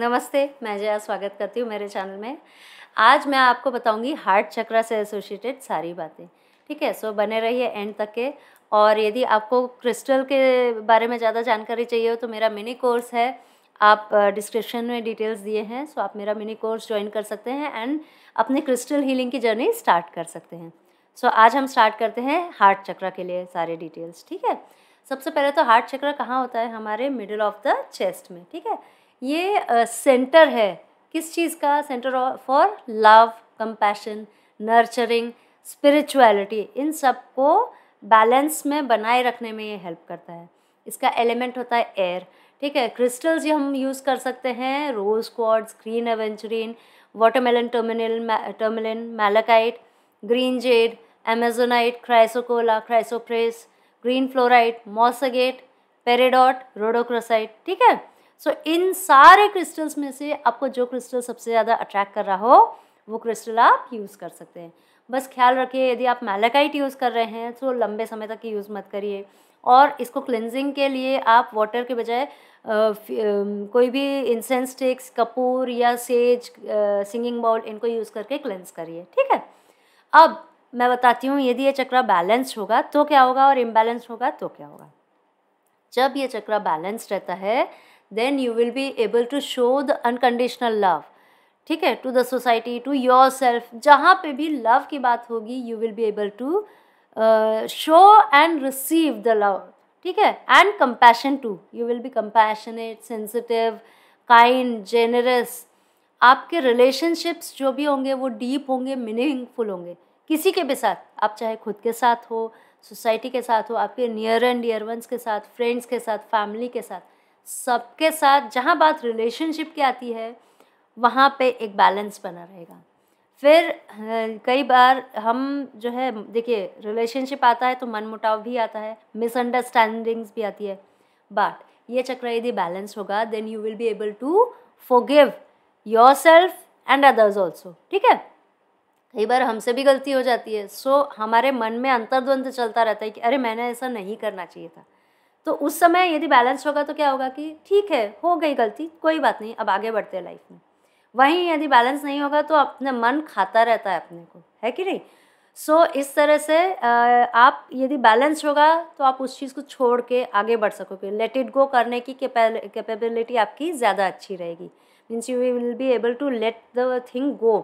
नमस्ते मैं जया स्वागत करती हूँ मेरे चैनल में आज मैं आपको बताऊँगी हार्ट चक्र से एसोसिएटेड सारी बातें ठीक है सो बने रहिए एंड तक के और यदि आपको क्रिस्टल के बारे में ज़्यादा जानकारी चाहिए हो तो मेरा मिनी कोर्स है आप डिस्क्रिप्शन में डिटेल्स दिए हैं सो आप मेरा मिनी कोर्स ज्वाइन कर सकते हैं एंड अपने क्रिस्टल हीलिंग की जर्नी स्टार्ट कर सकते हैं सो आज हम स्टार्ट करते हैं हार्ट चक्र के लिए सारे डिटेल्स ठीक है सबसे पहले तो हार्ट चक्र कहाँ होता है हमारे मिडिल ऑफ द चेस्ट में ठीक है ये सेंटर है किस चीज़ का centre for love compassion nurturing spirituality इन सब को बैलेंस में बनाए रखने में ये हेल्प करता है इसका एलिमेंट होता है एयर ठीक है क्रिस्टल्स ये हम यूज़ कर सकते हैं rose quartz green aventurine watermelon terminal tourmaline malachite green jade amazonite chrysocolla chrysoprase green fluorite moss agate peridot rhodochrosite ठीक है सो so, इन सारे क्रिस्टल्स में से आपको जो क्रिस्टल सबसे ज़्यादा अट्रैक्ट कर रहा हो वो क्रिस्टल आप यूज़ कर सकते हैं बस ख्याल रखिए यदि आप मैलाकाइट यूज़ कर रहे हैं तो लंबे समय तक यूज़ मत करिए और इसको क्लिनजिंग के लिए आप वाटर के बजाय कोई भी इंसेंस स्टिक्स कपूर या सेज सिंगिंग बाउल इनको यूज़ करके क्लेंस करिए ठीक है अब मैं बताती हूँ यदि ये चक्र बैलेंस्ड होगा तो क्या होगा और इम्बैलेंस्ड होगा तो क्या होगा जब ये चक्र बैलेंस रहता है then you will be able to show the unconditional love ठीक है to the society to yourself जहाँ पे भी लव की बात होगी you will be able to show and receive the love ठीक है and compassion to you will be compassionate sensitive kind generous आपके रिलेशनशिप्स जो भी होंगे वो डीप होंगे मीनिंगफुल होंगे किसी के भी साथ आप चाहे खुद के साथ हो सोसाइटी के साथ हो आपके नियर एंड डियर वंस के साथ फ्रेंड्स के साथ फैमिली के साथ सबके साथ जहाँ बात रिलेशनशिप की आती है वहाँ पे एक बैलेंस बना रहेगा फिर कई बार हम जो है देखिए रिलेशनशिप आता है तो मनमुटाव भी आता है मिसअंडरस्टैंडिंग्स भी आती है बट ये चक्र यदि बैलेंस होगा then you will be able to forgive yourself and others also ठीक है कई बार हमसे भी गलती हो जाती है सो so, हमारे मन में अंतर्द्वंद चलता रहता है कि अरे मैंने ऐसा नहीं करना चाहिए था तो उस समय यदि बैलेंस होगा तो क्या होगा कि ठीक है हो गई गलती कोई बात नहीं अब आगे बढ़ते हैं लाइफ में वहीं यदि बैलेंस नहीं होगा तो अपना मन खाता रहता है अपने को है कि नहीं सो so, इस तरह से आप यदि बैलेंस होगा तो आप उस चीज़ को छोड़ के आगे बढ़ सकोगे लेट इट गो करने की कैपेबिलिटी आपकी ज़्यादा अच्छी रहेगी means you will be able to let the thing go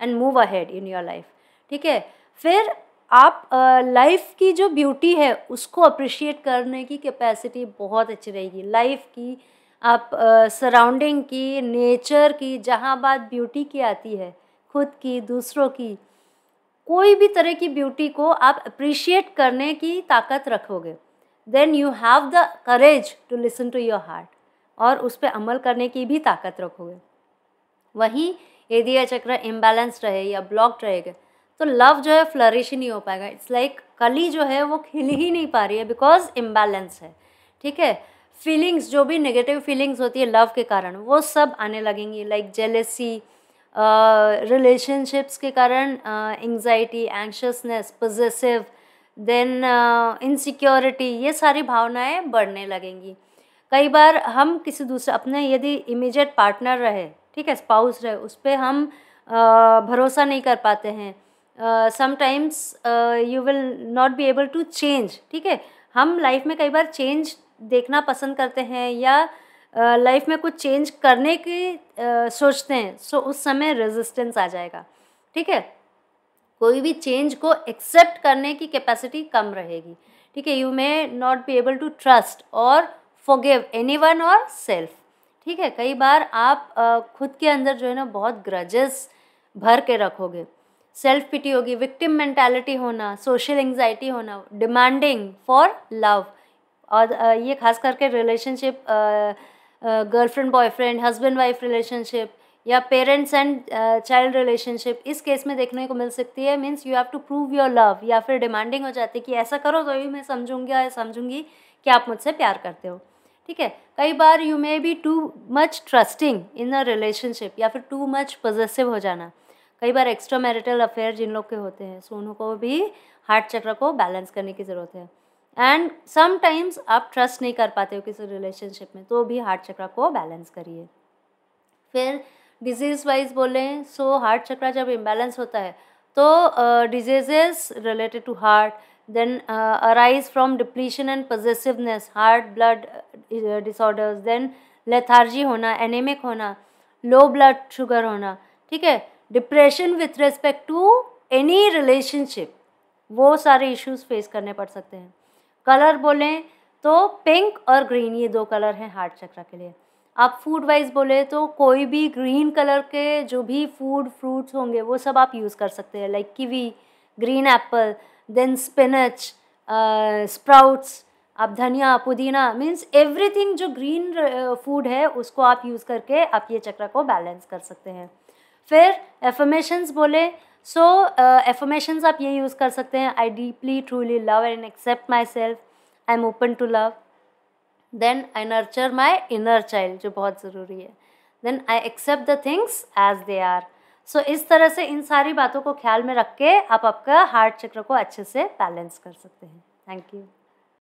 and move ahead in your life ठीक है फिर आप लाइफ की जो ब्यूटी है उसको अप्रिशिएट करने की कैपेसिटी बहुत अच्छी रहेगी लाइफ की आप सराउंडिंग की नेचर की जहाँ बात ब्यूटी की आती है खुद की दूसरों की कोई भी तरह की ब्यूटी को आप अप्रिशिएट करने की ताकत रखोगे then you have the courage to listen to your heart और उस पर अमल करने की भी ताकत रखोगे वहीं यदि यह चक्र इम्बैलेंस रहे या ब्लॉक रहेगा तो लव जो है फ्लरिश ही नहीं हो पाएगा इट्स लाइक like, कली जो है वो खिल ही नहीं पा रही है बिकॉज इम्बैलेंस है ठीक है फीलिंग्स जो भी नेगेटिव फीलिंग्स होती है लव के कारण वो सब आने लगेंगी लाइक जेलेसी रिलेशनशिप्स के कारण anxiety anxiousness possessive then insecurity ये सारी भावनाएं बढ़ने लगेंगी कई बार हम किसी दूसरे अपने यदि इमीजिएट पार्टनर रहे ठीक है स्पाउस रहे उस पर हम uh, भरोसा नहीं कर पाते हैं sometimes you will not be able to change ठीक है हम लाइफ में कई बार चेंज देखना पसंद करते हैं या लाइफ uh, में कुछ चेंज करने की uh, सोचते हैं सो so, उस समय रेजिस्टेंस आ जाएगा ठीक है कोई भी चेंज को एक्सेप्ट करने की कैपेसिटी कम रहेगी ठीक है you may not be able to trust और फोगेव एनी वन और सेल्फ ठीक है कई बार आप uh, खुद के अंदर जो है ना बहुत ग्रजेस भर के रखोगे सेल्फ पिटी होगी विक्टिम मेंटालिटी होना सोशल एंग्जाइटी होना डिमांडिंग फॉर लव और ये खास करके relationship girlfriend boyfriend husband wife relationship या पेरेंट्स एंड चाइल्ड रिलेशनशिप इस केस में देखने को मिल सकती है means you have to prove your love या फिर डिमांडिंग हो जाती है कि ऐसा करो तो भी मैं समझूंगी या समझूंगी कि आप मुझसे प्यार करते हो ठीक है कई बार you may be too much trusting in a relationship या फिर टू मच पोजेसिव हो जाना कई बार एक्स्ट्रा मैरिटल अफेयर जिन लोग के होते हैं सो उनको भी हार्ट चक्र को बैलेंस करने की ज़रूरत है एंड समटाइम्स आप ट्रस्ट नहीं कर पाते हो किसी रिलेशनशिप में तो भी हार्ट चक्र को बैलेंस करिए फिर डिजीज़ वाइज बोलें सो हार्ट चक्र जब इम्बैलेंस होता है तो diseases related to heart then arise from from and and heart blood disorders then lethargy होना एनेमिक होना लो ब्लड शुगर होना ठीक है depression with respect to any relationship वो सारे इश्यूज फेस करने पड़ सकते हैं कलर बोलें तो पिंक और ग्रीन ये दो कलर हैं हार्ट चक्र के लिए आप फूड वाइज बोले तो कोई भी ग्रीन कलर के जो भी फूड फ्रूट्स होंगे वो सब आप यूज़ कर सकते हैं like kiwi green apple then spinach sprouts आप धनिया पुदीना मीन्स एवरीथिंग जो ग्रीन फूड uh, है उसको आप यूज़ करके आप ये चक्र को बैलेंस कर सकते हैं फिर एफर्मेशंस बोले सो एफर्मेशंस uh, आप ये यूज़ कर सकते हैं I deeply truly love and accept myself I am open to love then I nurture my inner child जो बहुत ज़रूरी है then I accept the things as they are so इस तरह से इन सारी बातों को ख्याल में रख के आप आपका हार्ट चक्र को अच्छे से बैलेंस कर सकते हैं थैंक यू